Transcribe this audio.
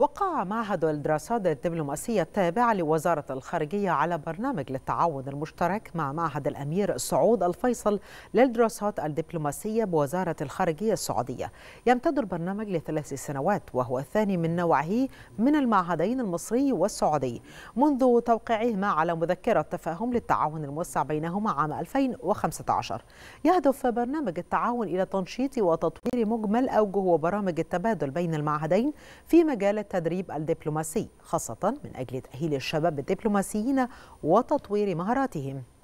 وقع معهد الدراسات الدبلوماسية التابع لوزارة الخارجية على برنامج للتعاون المشترك مع معهد الأمير سعود الفيصل للدراسات الدبلوماسية بوزارة الخارجية السعودية يمتد البرنامج لثلاث سنوات وهو الثاني من نوعه من المعهدين المصري والسعودي منذ توقيعهما على مذكرة تفاهم للتعاون الموسع بينهما عام 2015 يهدف برنامج التعاون إلى تنشيط وتطوير مجمل أوجه وبرامج التبادل بين المعهدين في مجال التدريب الدبلوماسي خاصة من أجل تأهيل الشباب الدبلوماسيين وتطوير مهاراتهم